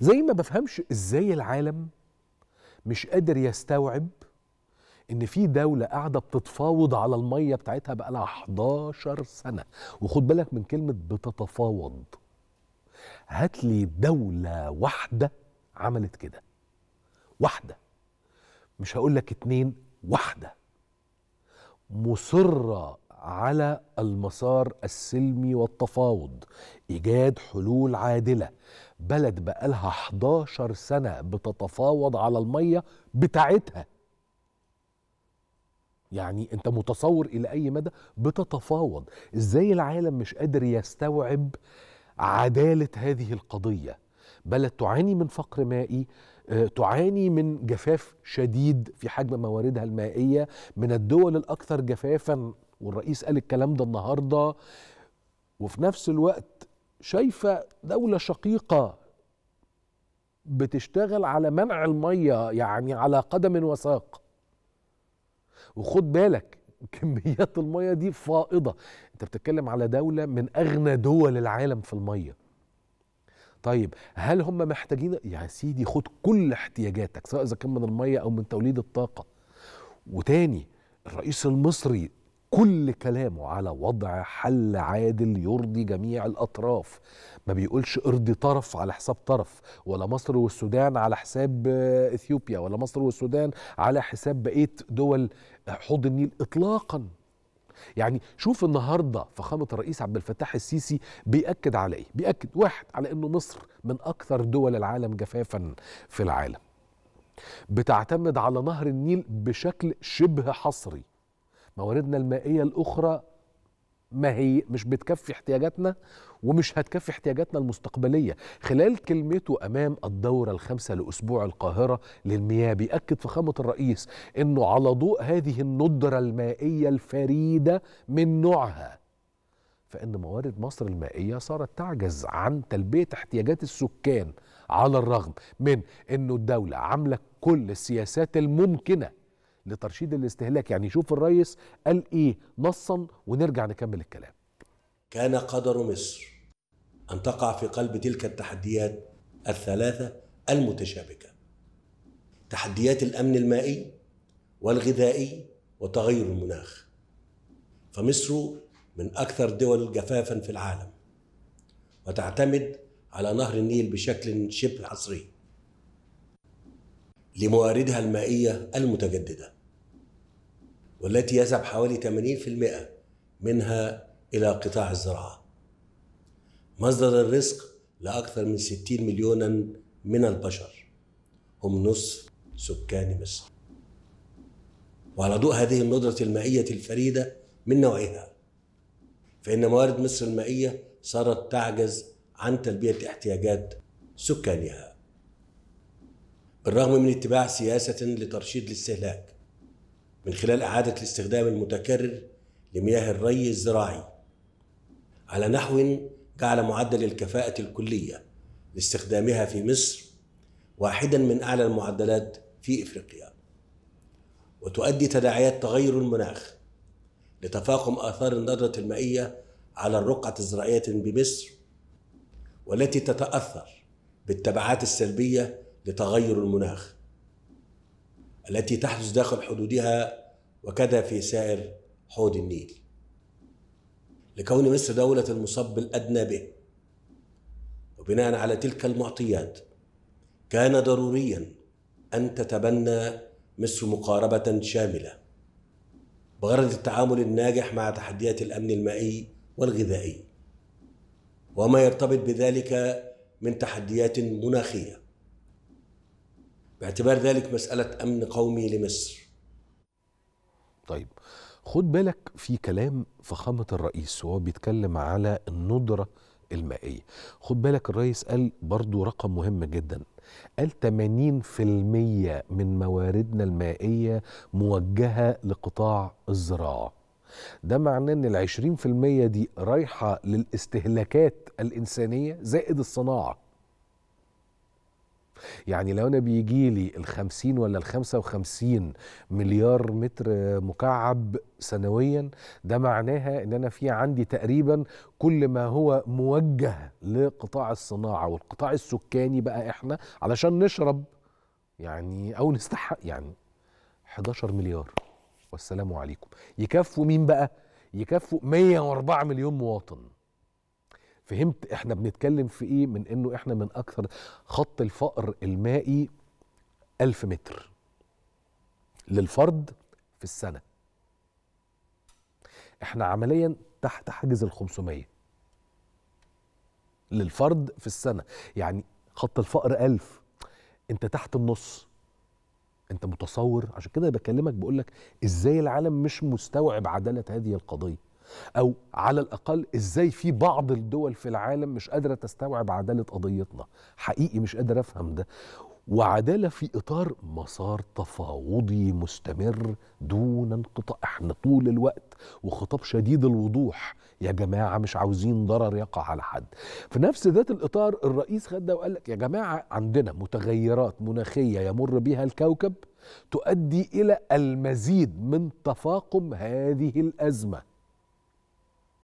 زي ما بفهمش ازاي العالم مش قادر يستوعب ان في دولة قاعدة بتتفاوض على المية بتاعتها بقى لها 11 سنة وخد بالك من كلمة بتتفاوض هات لي دولة واحدة عملت كده واحدة مش هقول لك اتنين واحدة مصرة على المسار السلمي والتفاوض ايجاد حلول عادله بلد بقالها 11 سنه بتتفاوض على الميه بتاعتها يعني انت متصور الى اي مدى بتتفاوض ازاي العالم مش قادر يستوعب عداله هذه القضيه بلد تعاني من فقر مائي آه، تعاني من جفاف شديد في حجم مواردها المائيه من الدول الاكثر جفافا والرئيس قال الكلام ده النهارده وفي نفس الوقت شايفه دوله شقيقه بتشتغل على منع الميه يعني على قدم وساق وخد بالك كميات الميه دي فائضه انت بتتكلم على دوله من اغنى دول العالم في الميه طيب هل هم محتاجين يا سيدي خد كل احتياجاتك سواء اذا كان من الميه او من توليد الطاقه وتاني الرئيس المصري كل كلامه على وضع حل عادل يرضي جميع الأطراف ما بيقولش ارضي طرف على حساب طرف ولا مصر والسودان على حساب آه، إثيوبيا ولا مصر والسودان على حساب بقية دول آه، حوض النيل إطلاقاً يعني شوف النهارده فخامه الرئيس عبد الفتاح السيسي بياكد على ايه؟ بياكد واحد على انه مصر من اكثر دول العالم جفافا في العالم. بتعتمد على نهر النيل بشكل شبه حصري. مواردنا المائيه الاخرى ما هي مش بتكفي احتياجاتنا ومش هتكفي احتياجاتنا المستقبليه خلال كلمته امام الدوره الخامسه لاسبوع القاهره للمياه بياكد فخامه الرئيس انه على ضوء هذه الندره المائيه الفريده من نوعها فان موارد مصر المائيه صارت تعجز عن تلبيه احتياجات السكان على الرغم من انه الدوله عامله كل السياسات الممكنه لترشيد الاستهلاك يعني شوف الرئيس قال ايه نصا ونرجع نكمل الكلام كان قدر مصر ان تقع في قلب تلك التحديات الثلاثه المتشابكه تحديات الامن المائي والغذائي وتغير المناخ فمصر من اكثر دول جفافا في العالم وتعتمد على نهر النيل بشكل شبه عصري لمواردها المائية المتجددة والتي يذهب حوالي 80% منها إلى قطاع الزراعة مصدر الرزق لأكثر من 60 مليونا من البشر هم نصف سكان مصر وعلى ضوء هذه الندرة المائية الفريدة من نوعها فإن موارد مصر المائية صارت تعجز عن تلبية احتياجات سكانها بالرغم من اتباع سياسة لترشيد الاستهلاك من خلال إعادة الاستخدام المتكرر لمياه الري الزراعي على نحو جعل معدل الكفاءة الكلية لاستخدامها في مصر واحدا من أعلى المعدلات في إفريقيا وتؤدي تداعيات تغير المناخ لتفاقم آثار الندرة المائية على الرقعة الزراعية بمصر والتي تتأثر بالتبعات السلبية لتغير المناخ التي تحدث داخل حدودها وكذا في سائر حوض النيل لكون مصر دولة المصب الأدنى به وبناء على تلك المعطيات كان ضروريا أن تتبنى مصر مقاربة شاملة بغرض التعامل الناجح مع تحديات الأمن المائي والغذائي وما يرتبط بذلك من تحديات مناخيه باعتبار ذلك مسألة أمن قومي لمصر طيب خد بالك في كلام فخامة الرئيس وهو بيتكلم على الندرة المائية خد بالك الرئيس قال برضو رقم مهم جدا قال 80% من مواردنا المائية موجهة لقطاع الزراعة ده معناه ان ال 20% دي رايحه للاستهلاكات الانسانيه زائد الصناعه يعني لو انا بيجي لي ال 50 ولا ال 55 مليار متر مكعب سنويا ده معناها ان انا في عندي تقريبا كل ما هو موجه لقطاع الصناعه والقطاع السكاني بقى احنا علشان نشرب يعني او نستحق يعني 11 مليار والسلام عليكم يكفوا مين بقى يكفوا 104 مليون مواطن فهمت احنا بنتكلم في ايه من انه احنا من اكثر خط الفقر المائي ألف متر للفرد في السنة احنا عمليا تحت حاجز ال 500 للفرد في السنة يعني خط الفقر ألف انت تحت النص انت متصور عشان كده بكلمك بقولك ازاي العالم مش مستوعب عدالة هذه القضية او على الاقل ازاي في بعض الدول في العالم مش قادره تستوعب عداله قضيتنا حقيقي مش قادر افهم ده وعداله في اطار مسار تفاوضي مستمر دون انقطاع احنا طول الوقت وخطاب شديد الوضوح يا جماعه مش عاوزين ضرر يقع على حد في نفس ذات الاطار الرئيس خد وقال لك يا جماعه عندنا متغيرات مناخيه يمر بها الكوكب تؤدي الى المزيد من تفاقم هذه الازمه